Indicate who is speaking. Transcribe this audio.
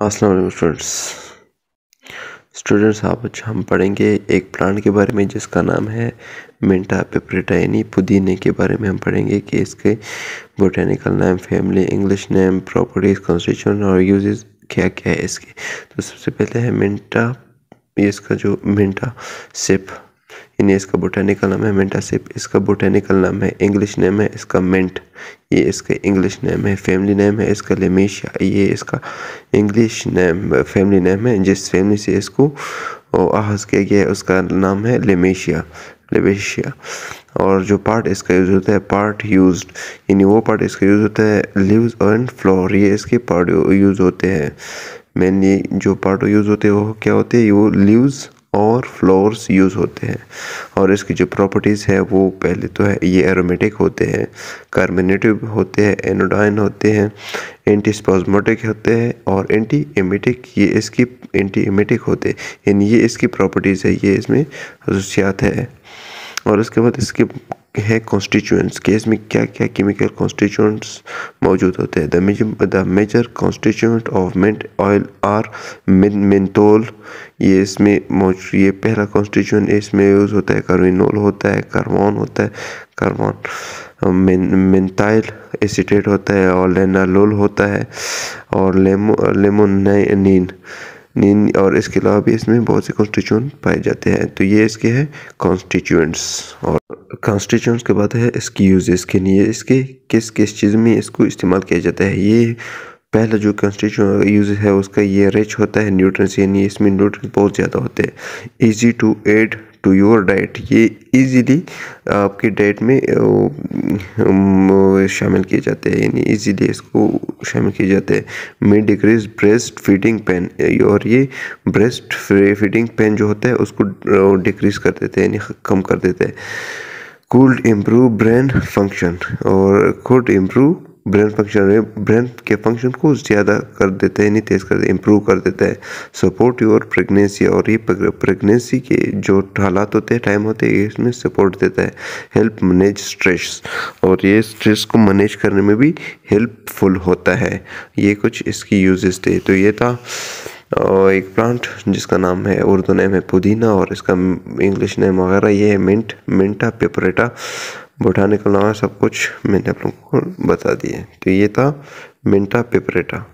Speaker 1: असल students students आप आज अच्छा, हम पढ़ेंगे एक प्लांट के बारे में जिसका नाम है मिंटा पेपरेटा यानी पुदीने के बारे में हम पढ़ेंगे कि इसके botanical name family English name properties constitution और यूजेस क्या क्या है इसके तो सबसे पहले है मिंटा इसका जो मिंटा सिप यानी इसका बोटेनिकल नाम है मेंटासिप इसका बोटेनिकल नाम है इंग्लिश नेम है इसका मेंट ये इसका इंग्लिश नेम है फैमिली नेम है इसका लेमेशिया ये इसका इंग्लिश नेम फैमिली नेम है जिस फैमिली से इसको आहज किया गया है उसका नाम है लेमेशिया लेमेशिया और जो पार्ट इसका यूज़ होता है पार्ट यूज यानी वो पार्ट इसका यूज़ होता है लीव्स एंड फ्लोर ये इसके पार्ट यूज़ होते हैं मेनली जो पार्ट यूज़ होते हैं वो क्या होते हैं वो लीव्स और फ्लोर्स यूज़ होते हैं और इसकी जो प्रॉपर्टीज़ है वो पहले तो है ये एरोमेटिक होते हैं कार्बोनेटिव होते हैं एनोडाइन होते हैं एंटी स्पॉजमोटिक होते हैं और एंटी एमेटिक ये इसकी एंटी एमेटिक होते हैं यानी ये इसकी प्रॉपर्टीज़ है ये इसमें खसूसियात है और उसके बाद इसके है कॉन्स्टिचुएंट्स के इसमें क्या क्या केमिकल कॉन्स्टिचुएंट्स मौजूद होते हैं the major constituent of mint oil are menthol ये इसमें मौजूद ये पहला कॉन्स्टिचुएंट इसमें यूज़ होता है कार्विनोल होता है कार्बन होता है कार्बन मिनटाइल एसीटेट होता है और लेनालोल होता है और लेमो लेमोनिन uh, और इसके अलावा भी इसमें बहुत से कॉन्स्टिट्यूंट पाए जाते हैं तो ये इसके हैं कॉन्स्टिट्यूंट्स और कॉन्स्टिट्यूंट्स के बाद है इसकी यूज इसके लिए इसके किस किस चीज़ में इसको इस्तेमाल किया जाता है ये पहला जो कंस्टिट्यूशन यूज है उसका ये रिच होता है न्यूट्रंस यानी इसमें न्यूट्रंस बहुत ज़्यादा होते हैं easy to add to your diet ये इजीली आपके डाइट में शामिल किए जाते हैं यानी इजीली इसको शामिल किए जाते हैं may decrease breast feeding pain और ये ब्रेस्ट फीडिंग पेन जो होता है उसको डिक्रीज कर देते हैं यानी कम कर देते हैं कुल्ड इम्प्रूव ब्रेन फंक्शन और खुड इम्प्रूव ब्रेन फंक्शन ब्रेन के फंक्शन को ज़्यादा कर देते हैं यानी तेज़ कर देते इम्प्रूव कर देता है सपोर्ट योर प्रेगनेंसी और ये प्रेगनेंसी के जो हालात होते हैं टाइम होते हैं इसमें सपोर्ट देता है हेल्प मैनेज स्ट्रेस और ये स्ट्रेस को मैनेज करने में भी हेल्पफुल होता है ये कुछ इसकी यूजेस थे तो ये था और एक प्लांट जिसका नाम है उर्दू नेम है पुदीना और इसका इंग्लिश नेम वगैरह ये है मिंट मिंटा पेपरेटा बोटानिकल नाम है सब कुछ मैंने आप लोगों को बता दिया है तो ये था मिंटा पिपरेटा